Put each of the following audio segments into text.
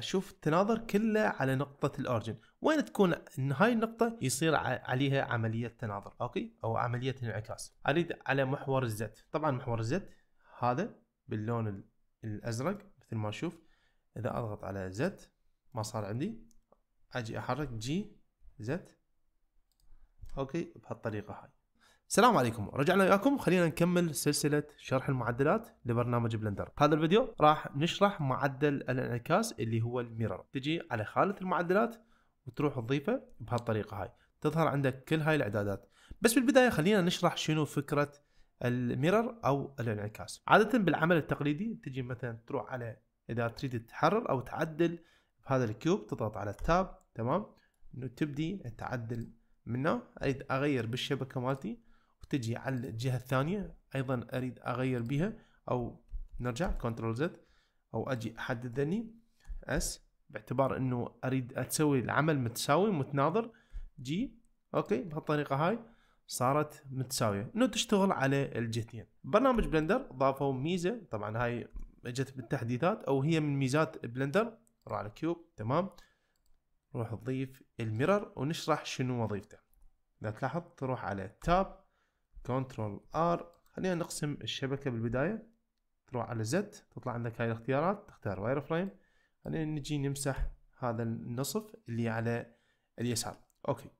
شوف تناظر كله على نقطة الأورجن وين تكون إن هاي النقطة يصير عليها عملية تناظر أوكي أو عملية انعكاس أريد على محور الزت طبعا محور الزت هذا باللون الأزرق مثل ما نشوف إذا أضغط على زت ما صار عندي أجي أحرك جي زت أوكي بهالطريقة هاي السلام عليكم رجعنا وياكم خلينا نكمل سلسلة شرح المعدلات لبرنامج بلندر هذا الفيديو راح نشرح معدل الانعكاس اللي هو الميرور تجي على خانة المعدلات وتروح تضيفه بهالطريقة هاي تظهر عندك كل هاي الاعدادات بس بالبداية خلينا نشرح شنو فكرة الميرور او الانعكاس عادة بالعمل التقليدي تجي مثلا تروح على اذا تريد تحرر او تعدل بهذا الكيوب تضغط على التاب تمام انه تبدي تعدل منه اريد اغير بالشبكة مالتي تجي على الجهه الثانيه ايضا اريد اغير بها او نرجع كنترول زد او اجي احدد ذني اس باعتبار انه اريد اسوي العمل متساوي متناظر جي اوكي بهالطريقه هاي صارت متساويه انه تشتغل على الجهتين برنامج بلندر ضافوا ميزه طبعا هاي اجت بالتحديثات او هي من ميزات بلندر روح على كيوب تمام روح تضيف الميرر ونشرح شنو وظيفته اذا تلاحظ تروح على تاب كنترول ار خلينا نقسم الشبكة بالبداية تروح على زد تطلع عندك هاي الاختيارات تختار واير فريم خلينا نجي نمسح هذا النصف اللي على اليسار اوكي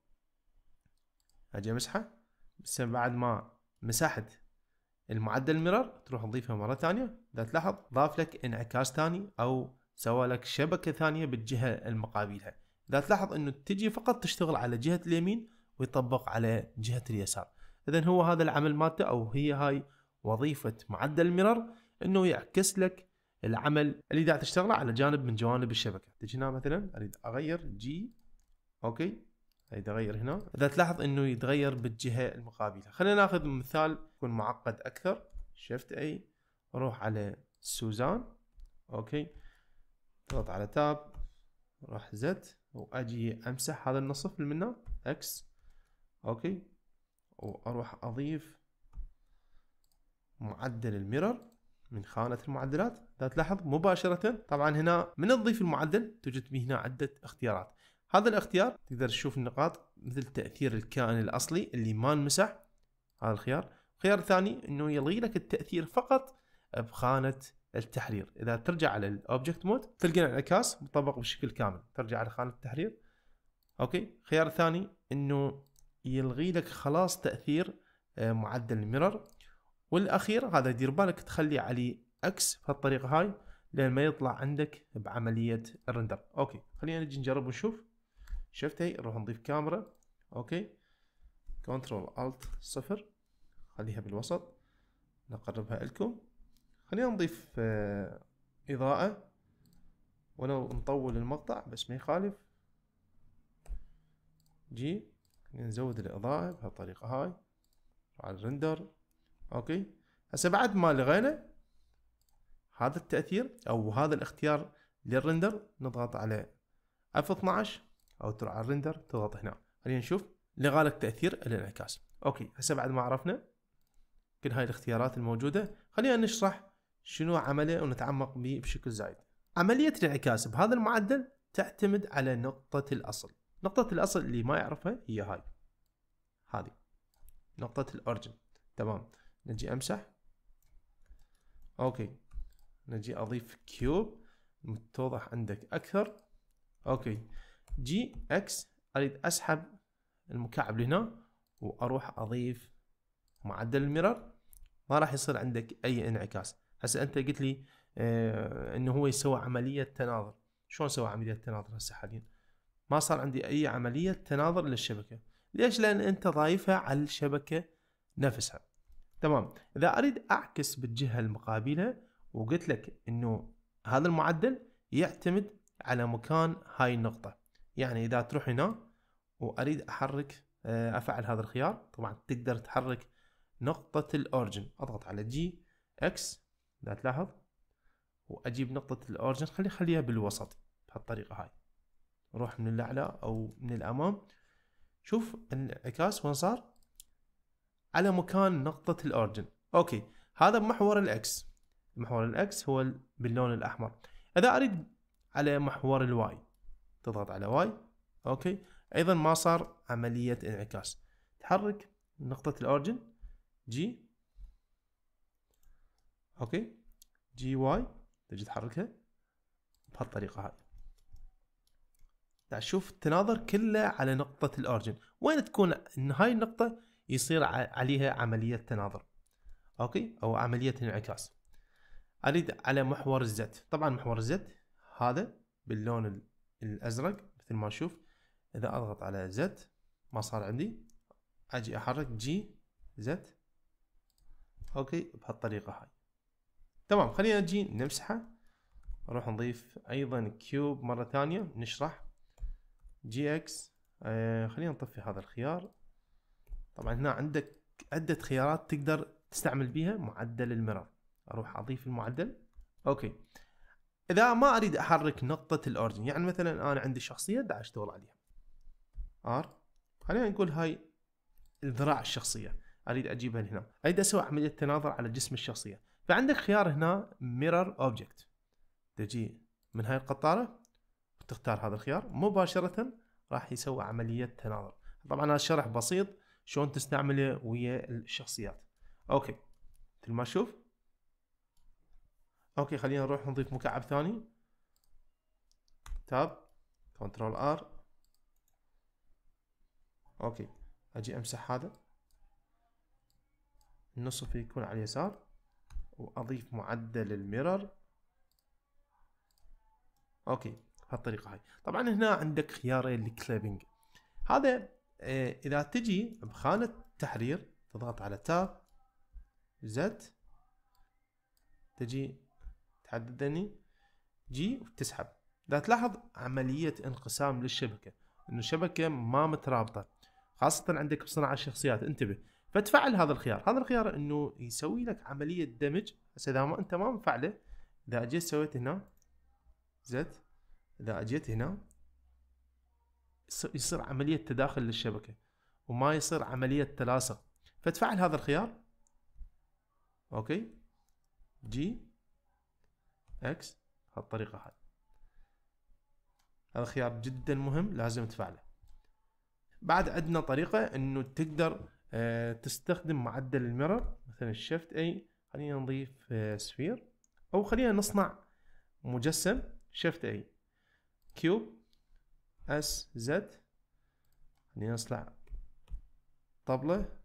اجي امسحه بس بعد ما مسحت المعدل الميرر تروح نضيفها مرة ثانية اذا تلاحظ ضاف لك انعكاس ثاني او سوى لك شبكة ثانية بالجهة المقابلها اذا تلاحظ انه تجي فقط تشتغل على جهة اليمين ويطبق على جهة اليسار اذا هو هذا العمل مالته او هي هاي وظيفه معدل الميرور انه يعكس لك العمل اللي قاعد تشتغله على جانب من جوانب الشبكه تجي هنا مثلا اريد اغير جي اوكي اريد اغير هنا اذا تلاحظ انه يتغير بالجهه المقابله خلينا ناخذ مثال يكون معقد اكثر شفت اي روح على سوزان اوكي اضغط على تاب راح زت واجي امسح هذا النصف اللي منه اكس اوكي واروح اضيف معدل الميرور من خانة المعدلات لا تلاحظ مباشرة طبعا هنا من تضيف المعدل توجد به هنا عدة اختيارات هذا الاختيار تقدر تشوف النقاط مثل تأثير الكائن الأصلي اللي ما انمسح هذا الخيار الخيار الثاني انه يلغي لك التأثير فقط بخانة التحرير اذا ترجع على الاوبجكت مود تلقى الانعكاس مطبق بشكل كامل ترجع على خانة التحرير اوكي الخيار الثاني انه يلغي لك خلاص تاثير آه، معدل الميرور والاخير هذا دير بالك تخلي عليه اكس في الطريقه هاي لين ما يطلع عندك بعمليه الرندر اوكي خلينا نجي نجرب ونشوف شفت هي نروح نضيف كاميرا اوكي كنترول الت صفر خليها بالوسط نقربها لكم خلينا نضيف آه، اضاءه ولو نطول المقطع بس ما يخالف جي نزود الاضاءه بهالطريقه هاي على الرندر اوكي هسه بعد ما لغينا هذا التاثير او هذا الاختيار للرندر نضغط على F12 او تروح على الرندر تضغط هنا خلينا نشوف لغى لك تاثير الانعكاس اوكي هسه بعد ما عرفنا كل هاي الاختيارات الموجوده خلينا نشرح شنو عمله ونتعمق به بشكل زايد عمليه الانعكاس بهذا المعدل تعتمد على نقطه الاصل نقطة الأصل اللي ما يعرفها هي هاي هذه نقطة الأرجن تمام نجي أمسح أوكي نجي أضيف كيوب متوضح عندك أكثر أوكي جي إكس أريد أسحب المكعب لهنا وأروح أضيف معدل الميرر ما راح يصير عندك أي انعكاس هسه أنت قلت لي آه إنه هو يسوي عملية تناظر شلون سوى عملية تناظر هسه حاليا ما صار عندي اي عمليه تناظر للشبكه ليش لان انت ضايفها على الشبكه نفسها تمام اذا اريد اعكس بالجهه المقابله وقلت لك انه هذا المعدل يعتمد على مكان هاي النقطه يعني اذا تروح هنا واريد احرك آه، افعل هذا الخيار طبعا تقدر تحرك نقطه الاورجن اضغط على جي اكس اذا تلاحظ واجيب نقطه الاورجن خلي خليها بالوسط بهالطريقه هاي نروح من الأعلى أو من الأمام شوف الانعكاس وين صار على مكان نقطة الأورجن أوكي هذا محور الإكس محور الإكس هو باللون الأحمر إذا أريد على محور الواي تضغط على واي أوكي أيضا ما صار عملية انعكاس تحرك نقطة الأورجن جي أوكي جي واي تجي تحركها بهالطريقة هذه تشوف التناظر كله على نقطة الأورجن وين تكون إن هاي النقطة يصير عليها عملية تناظر أوكي أو عملية انعكاس أريد على محور الزت طبعا محور الزت هذا باللون الأزرق مثل ما نشوف إذا أضغط على زت ما صار عندي أجي أحرك جي زت أوكي بهالطريقة هاي تمام خلينا نجي نمسحه نروح نضيف أيضا كيوب مرة ثانية نشرح جي اكس آه، خلينا نطفي هذا الخيار طبعا هنا عندك عدة خيارات تقدر تستعمل بها معدل المرر اروح اضيف المعدل اوكي اذا ما اريد احرك نقطة الاورجن يعني مثلا انا عندي شخصية دا اشتغل عليها ار خلينا نقول هاي الذراع الشخصية اريد اجيبها هنا اريد اسوي عملية تناظر على جسم الشخصية فعندك خيار هنا ميرور اوبجكت تجي من هاي القطارة تختار هذا الخيار مباشرة راح يسوي عملية تناظر طبعا هذا الشرح بسيط شلون تستعمله ويا الشخصيات اوكي مثل ما تشوف اوكي خلينا نروح نضيف مكعب ثاني تاب كنترول ار اوكي اجي امسح هذا النصف يكون على اليسار واضيف معدل الميرور اوكي بهالطريقه هاي طبعا هنا عندك خيارين للكليبنج هذا آه، اذا تجي بخانه التحرير تضغط على تاب زد تجي تحددني جي وتسحب اذا تلاحظ عمليه انقسام للشبكه انه الشبكه ما مترابطه خاصه عندك بصناعه الشخصيات انتبه فتفعل هذا الخيار هذا الخيار انه يسوي لك عمليه دمج بس اذا ما انت ما مفعله اذا جيت سويت هنا زد اذا اجيت هنا يصير عمليه تداخل للشبكه وما يصير عمليه تلاصق فتفعل هذا الخيار اوكي جي اكس هالطريقه هاي هذا خيار جدا مهم لازم تفعله بعد عندنا طريقه انه تقدر آه، تستخدم معدل الميرور مثلا الشفت اي خلينا نضيف سفير آه، او خلينا نصنع مجسم شفت اي كيو اس زد خلينا نصنع طبلة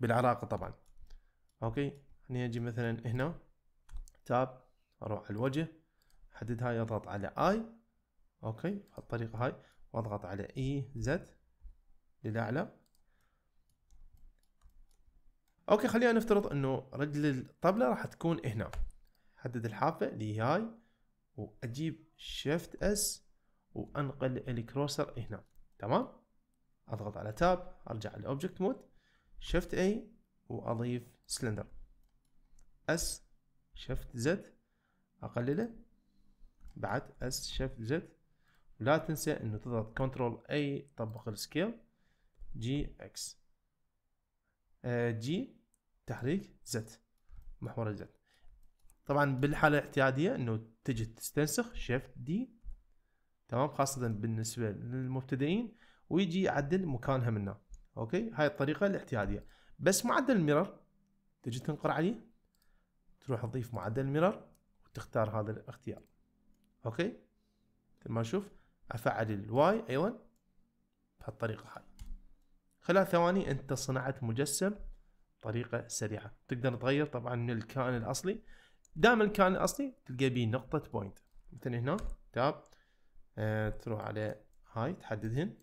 بالعراقة طبعا اوكي خلينا اجي مثلا هنا تاب اروح على الوجه حدد هاي اضغط على اي اوكي بهالطريقة هاي واضغط على اي e، زد للاعلى اوكي خلينا نفترض انه رجل الطبلة راح تكون هنا حدد الحافة اللي هي هاي واجيب شيفت اس وانقل الكروسر هنا تمام اضغط على تاب ارجع للاوبجكت مود شفت اي واضيف سلندر اس شفت زد اقلله بعد اس شفت زد ولا تنسى انه تضغط كنترول اي طبق السكيل جي اكس جي تحريك زد محور الزد طبعا بالحالة الاعتيادية انه تجي تستنسخ شيفت دي تمام خاصة بالنسبة للمبتدئين ويجي يعدل مكانها منه اوكي هاي الطريقة الاعتيادية بس معدل الميرر تجي تنقر عليه تروح تضيف معدل الميرر وتختار هذا الاختيار اوكي مثل ما نشوف افعل الواي ايضا بهالطريقة هاي خلال ثواني انت صنعت مجسم بطريقة سريعة تقدر تغير طبعا من الكائن الاصلي دائما الكائن الاصلي تلقى بيه نقطة بوينت مثل هنا تاب آه، تروح على هاي تحددهن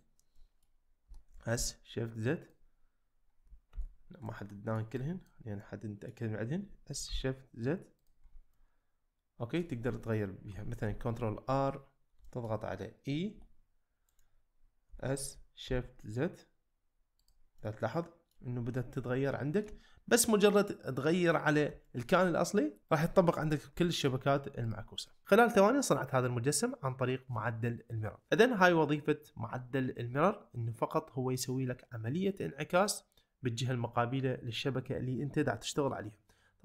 اس شيفت زد ما حددناهن كلهن لان يعني حد نتأكد من عدهن اس شيفت زد اوكي تقدر تغير بيها مثلا كنترول ار تضغط على اي اس شيفت زد تلاحظ انه بدات تتغير عندك بس مجرد تغير على الكائن الاصلي راح يتطبق عندك كل الشبكات المعكوسه خلال ثواني صنعت هذا المجسم عن طريق معدل الميرور اذا هاي وظيفه معدل الميرور انه فقط هو يسوي لك عمليه انعكاس بالجهه المقابله للشبكه اللي انت قاعد تشتغل عليها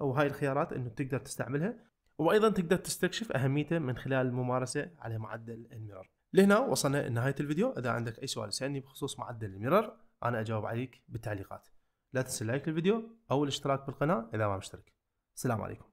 او طيب، هاي الخيارات انه تقدر تستعملها وايضا تقدر تستكشف اهميته من خلال الممارسه على معدل الميرور لهنا وصلنا لنهايه الفيديو اذا عندك اي سؤال سالني بخصوص معدل الميرور انا اجاوب عليك بالتعليقات لا تنسى لايك للفيديو او الاشتراك بالقناه اذا ما مشترك السلام عليكم